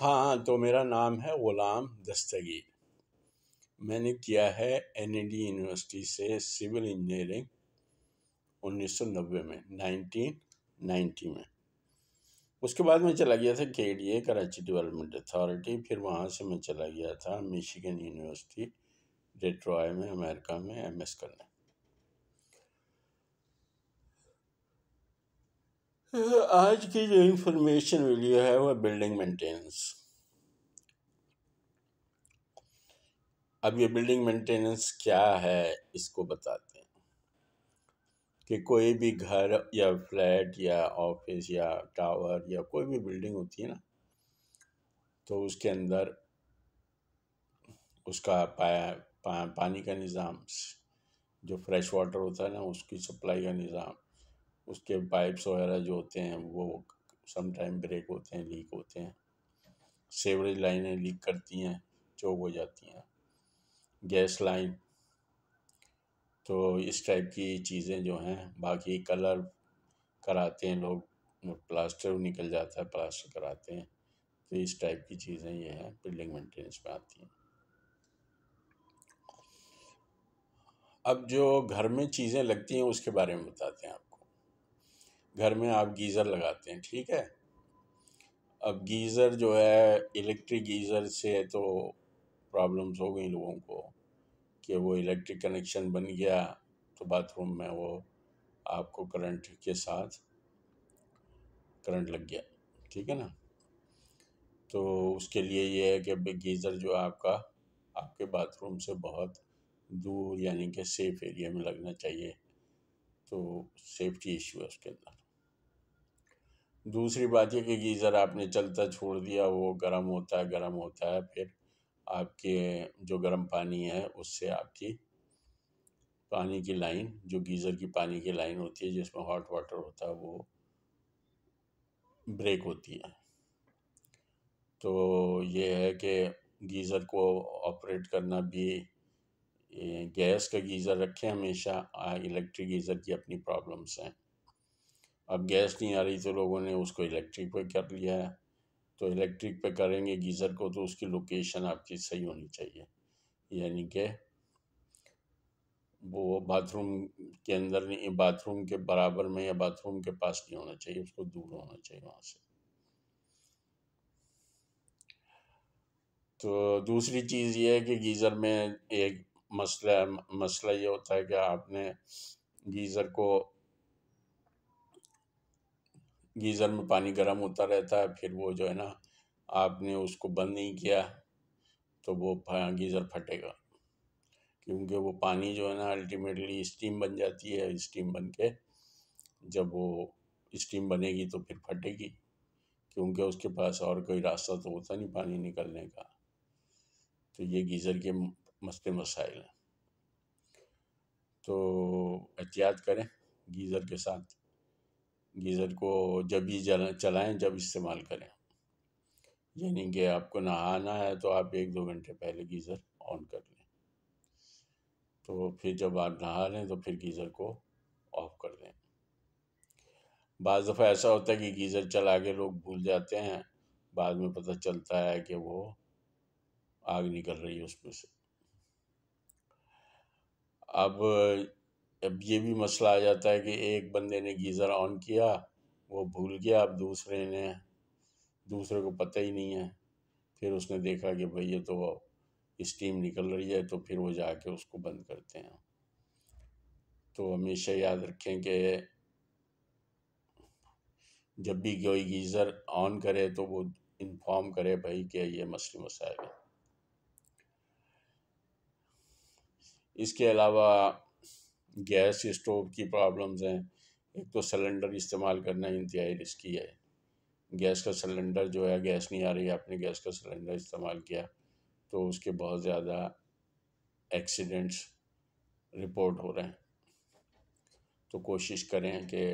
हाँ, हाँ तो मेरा नाम है ग़ुलाम दस्तगीर मैंने किया है डी यूनिवर्सिटी से सिविल इंजीनियरिंग 1990 में 1990 में उसके बाद मैं चला गया था K D A Karachi development authority फिर वहाँ से मैं चला गया था मिशिगन यूनिवर्सिटी डेट्रॉय में अमेरिका में एम एस करने आज की जो इंफॉर्मेशन वीडियो है वह बिल्डिंग मेंटेनेंस अब ये बिल्डिंग मेंटेनेंस क्या है इसको बताते हैं कि कोई भी घर या फ्लैट या ऑफिस या टावर या कोई भी बिल्डिंग होती है ना तो उसके अंदर उसका पाया पा, पानी का निज़ाम जो फ्रेश वाटर होता है ना उसकी सप्लाई का निज़ाम उसके पाइप्स वगैरह जो होते हैं वो समटाइम ब्रेक होते हैं लीक होते हैं सेवरेज लाइनें लीक करती हैं चौक हो जाती हैं गैस लाइन तो इस टाइप की चीज़ें जो हैं बाकी कलर कराते हैं लोग प्लास्टर निकल जाता है प्लास्टर कराते हैं तो इस टाइप की चीज़ें ये हैं बिल्डिंग मेंटेनेंस में आती हैं अब जो घर में चीज़ें लगती हैं उसके बारे में बताते हैं आप घर में आप गीज़र लगाते हैं ठीक है अब गीज़र जो है इलेक्ट्रिक गीज़र से तो प्रॉब्लम्स हो गई लोगों को कि वो इलेक्ट्रिक कनेक्शन बन गया तो बाथरूम में वो आपको करंट के साथ करंट लग गया ठीक है ना तो उसके लिए ये है कि गीज़र जो आपका आपके बाथरूम से बहुत दूर यानी कि सेफ़ एरिया में लगना चाहिए तो सेफ्टी इशू है उसके अंदर दूसरी बात यह कि गीज़र आपने चलता छोड़ दिया वो गर्म होता है गर्म होता है फिर आपके जो गर्म पानी है उससे आपकी पानी की लाइन जो गीज़र की पानी की लाइन होती है जिसमें हॉट वाटर होता है वो ब्रेक होती है तो ये है कि गीज़र को ऑपरेट करना भी गैस का गीज़र रखें हमेशा इलेक्ट्रिक गीज़र की अपनी प्रॉब्लम्स हैं अब गैस नहीं आ रही तो लोगों ने उसको इलेक्ट्रिक पे कर लिया है तो इलेक्ट्रिक पे करेंगे गीज़र को तो उसकी लोकेशन आपकी सही होनी चाहिए यानी कि वो बाथरूम के अंदर नहीं बाथरूम के बराबर में या बाथरूम के पास नहीं होना चाहिए उसको दूर होना चाहिए वहाँ से तो दूसरी चीज़ ये है कि गीज़र में एक मसला मसला ये होता है कि आपने गीज़र को गीज़र में पानी गर्म होता रहता है फिर वो जो है ना आपने उसको बंद नहीं किया तो वो गीज़र फटेगा क्योंकि वो पानी जो है ना अल्टीमेटली स्टीम बन जाती है स्टीम बन के जब वो स्टीम बनेगी तो फिर फटेगी क्योंकि उसके पास और कोई रास्ता तो होता नहीं पानी निकलने का तो ये गीज़र के मस्ते मसाइल हैं तो एहतियात करें गीज़र के साथ गीज़र को जब ही चलाएं जब इस्तेमाल करें यानी कि आपको नहाना है तो आप एक दो घंटे पहले गीज़र ऑन कर लें तो फिर जब आप नहा लें तो फिर गीज़र को ऑफ कर दें बज़ दफ़ा ऐसा होता है कि गीज़र चला के लोग भूल जाते हैं बाद में पता चलता है कि वो आग निकल रही है उसमें से अब अब ये भी मसला आ जाता है कि एक बंदे ने गीज़र ऑन किया वो भूल गया अब दूसरे ने दूसरे को पता ही नहीं है फिर उसने देखा कि भाई ये तो स्टीम निकल रही है तो फिर वो जाके उसको बंद करते हैं तो हमेशा याद रखें कि जब भी कोई गीज़र ऑन करे तो वो इन्फॉर्म करे भाई कि ये मसले मसाइल इसके अलावा गैस स्टोव की प्रॉब्लम्स हैं एक तो सिलेंडर इस्तेमाल करना इंतहाई रिस्की है गैस का सिलेंडर जो है गैस नहीं आ रही आपने गैस का सिलेंडर इस्तेमाल किया तो उसके बहुत ज़्यादा एक्सीडेंट्स रिपोर्ट हो रहे हैं तो कोशिश करें कि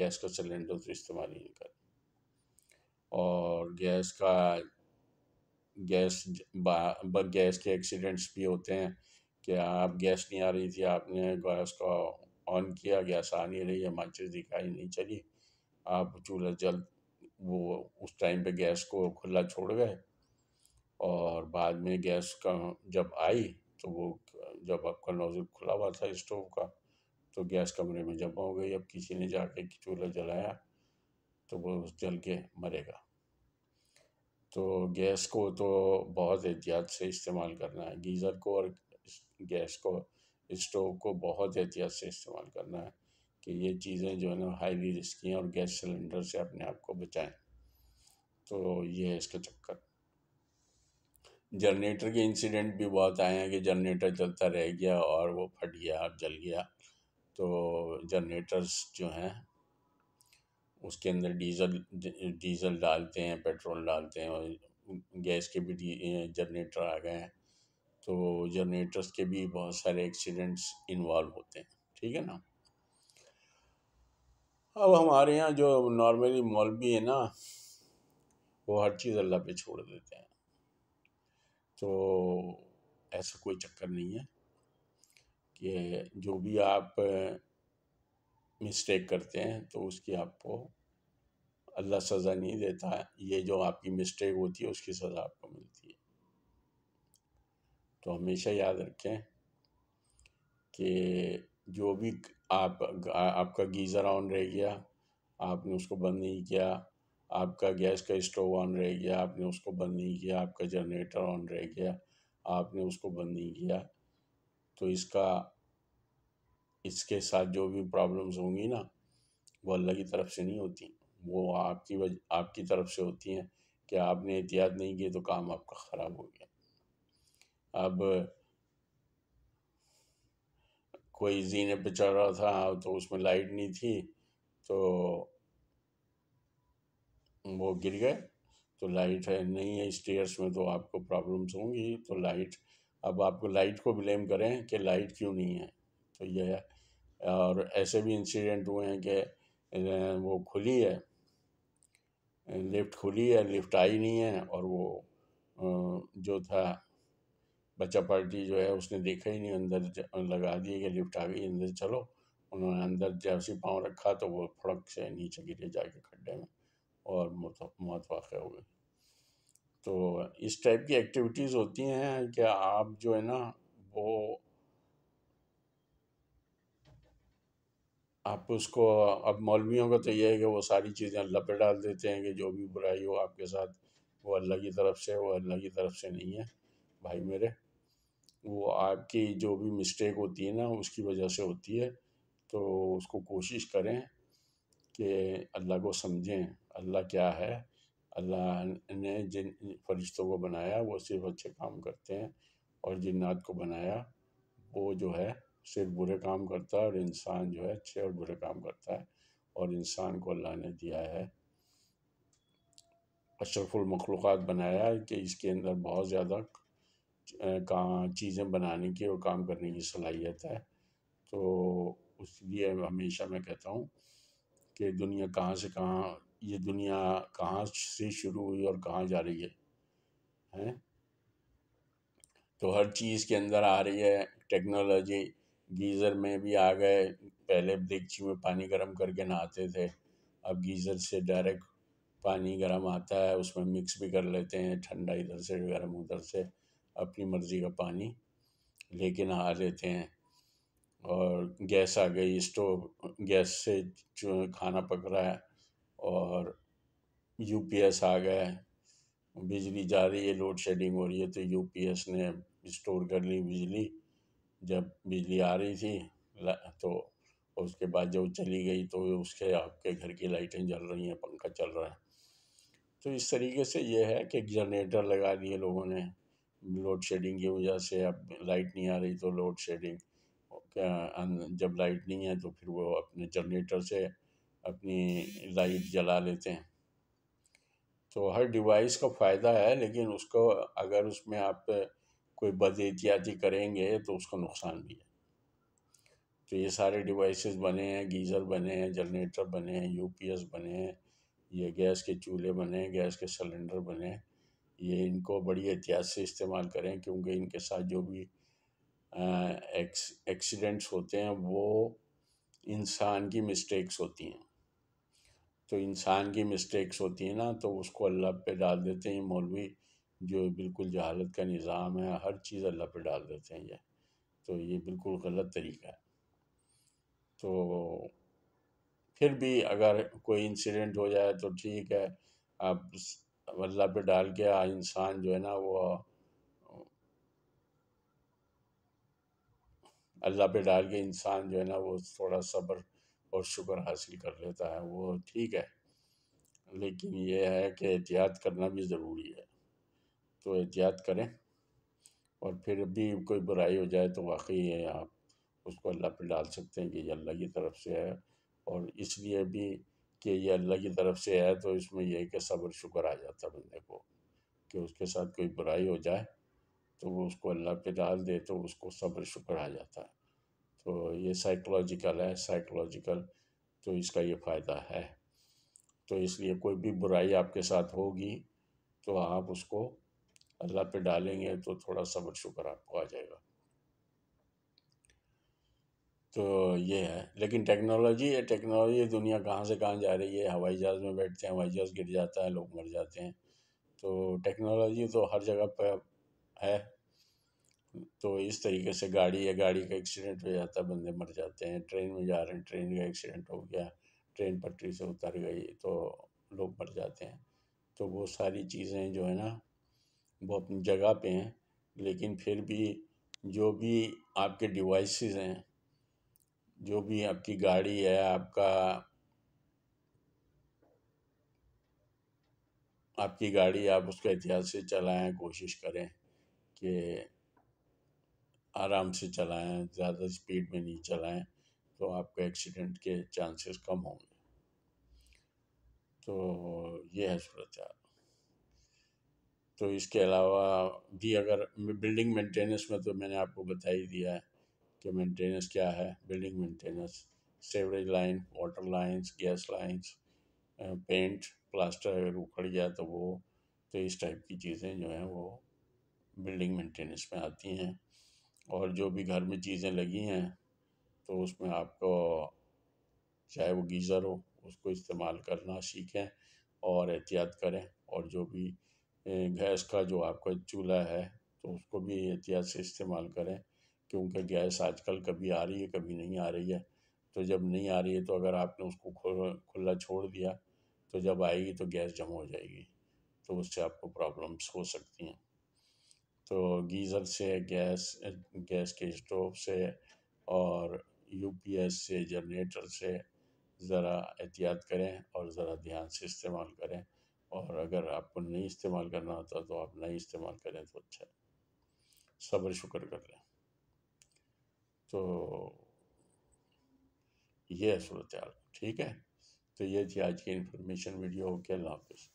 गैस का सिलेंडर तो इस्तेमाल ही करें और गैस का गैस गैस के एक्सीडेंट्स भी होते हैं कि आप गैस नहीं आ रही थी आपने गैस को ऑन किया गैस आ नहीं रही है माचिस दिखाई नहीं चली आप चूल्हा जल वो उस टाइम पे गैस को खुला छोड़ गए और बाद में गैस का जब आई तो वो जब आपका नोज़ल खुला हुआ था स्टोव का तो गैस कमरे में जमा हो गई अब किसी ने जाके चूल्हा जलाया तो वो जल के मरेगा तो गैस को तो बहुत एहतियात से इस्तेमाल करना है गीज़र को और गैस को स्टोव को बहुत एहतियात से इस्तेमाल करना है कि ये चीज़ें जो है ना हाईली रिस्की हैं और गैस सिलेंडर से अपने आप को बचाएं तो ये है इसका चक्कर जनरेटर के इंसिडेंट भी बहुत आए हैं कि जनरेटर चलता रह गया और वो फट गया और जल गया तो जनरेटर्स जो हैं उसके अंदर डीजल डीजल डालते हैं पेट्रोल डालते हैं और गैस के भी जनरेटर आ गए हैं तो जनरेटर्स के भी बहुत सारे एक्सीडेंट्स इन्वॉल्व होते हैं ठीक है ना अब हमारे यहाँ जो नॉर्मली मौलवी है ना वो हर चीज़ अल्लाह पे छोड़ देते हैं तो ऐसा कोई चक्कर नहीं है कि जो भी आप मिस्टेक करते हैं तो उसकी आपको अल्लाह सज़ा नहीं देता ये जो आपकी मिस्टेक होती है उसकी सज़ा आपको मिलती है तो हमेशा याद रखें कि जो भी आप आपका गीज़र ऑन रह गया आपने उसको बंद नहीं किया आपका गैस का स्टोव ऑन रह गया आपने उसको बंद नहीं किया आपका जनरेटर ऑन रह गया आपने उसको बंद नहीं किया तो इसका इसके साथ जो भी प्रॉब्लम्स होंगी ना वो अल्लाह की तरफ से नहीं होती वो आपकी वजह आपकी तरफ से होती हैं कि आपने एहतियात नहीं किए तो काम आपका ख़राब हो गया अब कोई जीने पे चढ़ रहा था हाँ, तो उसमें लाइट नहीं थी तो वो गिर गए तो लाइट है नहीं है स्टेयर्स में तो आपको प्रॉब्लम्स होंगी तो लाइट अब आपको लाइट को ब्लेम करें कि लाइट क्यों नहीं है तो यह है और ऐसे भी इंसिडेंट हुए हैं कि वो खुली है लिफ्ट खुली है लिफ्ट आई नहीं है और वो जो था बच्चा पार्टी जो है उसने देखा ही नहीं अंदर लगा दिए कि लिफ्ट आ गई अंदर चलो उन्होंने अंदर जैसे पाँव रखा तो वो फड़क से नीचे गिरे जाके खड्डे में और मौत वाक़ हो गई तो इस टाइप की एक्टिविटीज़ होती हैं कि आप जो है ना वो आप उसको अब मौलवियों का तो यह है कि वो सारी चीज़ें लपे डाल देते हैं कि जो भी बुराई हो आपके साथ वो अल्लाह की तरफ से वो अल्लाह की तरफ से नहीं है भाई मेरे वो आपकी जो भी मिस्टेक होती है ना उसकी वजह से होती है तो उसको कोशिश करें कि अल्लाह को समझें अल्लाह क्या है अल्लाह ने जिन फरिश्तों को बनाया वो सिर्फ अच्छे काम करते हैं और जिन्नात को बनाया वो जो है सिर्फ बुरे काम करता है और इंसान जो है अच्छे और बुरे काम करता है और इंसान को अल्लाह ने दिया है अशरफुल मखलूक़ात बनाया है कि इसके अंदर बहुत ज़्यादा का चीज़ें बनाने की और काम करने की सलाहियत है तो लिए हमेशा मैं कहता हूँ कि दुनिया कहाँ से कहाँ ये दुनिया कहाँ से शुरू हुई और कहाँ जा रही है हैं तो हर चीज़ के अंदर आ रही है टेक्नोलॉजी गीज़र में भी आ गए पहले देगची में पानी गर्म करके नहाते थे अब गीज़र से डायरेक्ट पानी गर्म आता है उसमें मिक्स भी कर लेते हैं ठंडा इधर से गर्म उधर से अपनी मर्ज़ी का पानी लेके नहा लेते हैं और गैस आ गई स्टोव गैस से जो खाना पक रहा है और यू पी एस आ गया बिजली जा रही है लोड शेडिंग हो रही है तो यू पी एस ने स्टोर कर ली बिजली जब बिजली आ रही थी तो उसके बाद जब चली गई तो उसके आपके घर की लाइटें जल रही हैं पंखा चल रहा है तो इस तरीके से ये है कि जनरेटर लगा दिए लोगों ने लोड शेडिंग की वजह से अब लाइट नहीं आ रही तो लोड शेडिंग जब लाइट नहीं है तो फिर वो अपने जनरेटर से अपनी लाइट जला लेते हैं तो हर डिवाइस का फ़ायदा है लेकिन उसको अगर उसमें आप कोई बद एहतियाती करेंगे तो उसका नुकसान भी है तो ये सारे डिवाइसेस बने हैं गीज़र बने हैं जनरेटर बने हैं यूपीएस बने हैं ये गैस के चूल्हे बने हैं गैस के सिलेंडर बने हैं ये इनको बड़ी एहतियात से इस्तेमाल करें क्योंकि इनके साथ जो भी एक्सीडेंट्स होते हैं वो इंसान की मिस्टेक्स होती हैं तो इंसान की मिस्टेक्स होती हैं ना तो उसको अल्लाह पे डाल देते हैं मौलवी जो बिल्कुल जहालत का निज़ाम है हर चीज़ अल्लाह पे डाल देते हैं ये तो ये बिल्कुल गलत तरीका है तो फिर भी अगर कोई इंसिडेंट हो जाए तो ठीक है आप वल्ला पे डाल के इंसान जो है ना वो अल्लाह पे डाल के इंसान जो है ना वो थोड़ा सब्र और शुक्र हासिल कर लेता है वो ठीक है लेकिन ये है कि एहतियात करना भी ज़रूरी है तो एहतियात करें और फिर भी कोई बुराई हो जाए तो वाकई है आप उसको अल्लाह पे डाल सकते हैं कि ये अल्लाह की तरफ से है और इसलिए भी कि ये अल्लाह की तरफ से है तो इसमें यह कि सब्र शुक्र आ जाता बंदे को कि उसके साथ कोई बुराई हो जाए तो वो उसको अल्लाह पे डाल दे तो उसको सब्र शुक्र आ जाता है तो ये साइकोलॉजिकल है साइकोलॉजिकल तो इसका ये फ़ायदा है तो इसलिए कोई भी बुराई आपके साथ होगी तो आप उसको अल्लाह पे डालेंगे तो थोड़ा सब्र शुक्र आपको आ जाएगा तो ये है लेकिन टेक्नोलॉजी है टेक्नोलॉजी दुनिया कहाँ से कहाँ जा रही है हवाई जहाज़ में बैठते हैं हवाई जहाज़ गिर जाता है लोग मर जाते हैं तो टेक्नोलॉजी तो हर जगह पर है तो इस तरीके से गाड़ी या गाड़ी का एक्सीडेंट हो जाता है बंदे मर जाते हैं ट्रेन में जा रहे हैं ट्रेन का एक्सीडेंट हो गया ट्रेन पटरी से उतर गई तो लोग मर जाते हैं तो वो सारी चीज़ें जो है ना वो अपनी जगह पे हैं लेकिन फिर भी जो भी आपके डिवाइसेस हैं जो भी आपकी गाड़ी है आपका आपकी गाड़ी आप उसका एहतियात से चलाएं कोशिश करें कि आराम से चलाएं ज़्यादा स्पीड में नहीं चलाएं तो आपको एक्सीडेंट के चांसेस कम होंगे तो ये है सूरत हाल तो इसके अलावा भी अगर बिल्डिंग मेंटेनेंस में तो मैंने आपको बता ही दिया है कि मेंटेनेंस क्या है building maintenance sewerage line water lines gas lines paint plaster अगर उखड़ गया तो वो तो इस टाइप की चीज़ें जो हैं वो बिल्डिंग मेंटेनेंस में आती हैं और जो भी घर में चीज़ें लगी हैं तो उसमें आपको चाहे वो गीज़र हो उसको इस्तेमाल करना सीखें और एहतियात करें और जो भी गैस का जो आपका चूल्हा है तो उसको भी एहतियात से इस्तेमाल करें क्योंकि गैस आजकल कभी आ रही है कभी नहीं आ रही है तो जब नहीं आ रही है तो अगर आपने उसको खुला छोड़ दिया तो जब आएगी तो गैस जमा हो जाएगी तो उससे आपको प्रॉब्लम्स हो सकती हैं तो गीज़र से गैस गैस के स्टोव से और यूपीएस से जनरेटर से ज़रा एहतियात करें और ज़रा ध्यान से इस्तेमाल करें और अगर आपको नहीं इस्तेमाल करना होता तो आप नहीं इस्तेमाल करें तो अच्छा है सब्र शुक्र कर लें तो ये है सूरत ठीक है तो ये थी आज की इन्फॉर्मेशन वीडियो ओके अल्लाह हाफिज़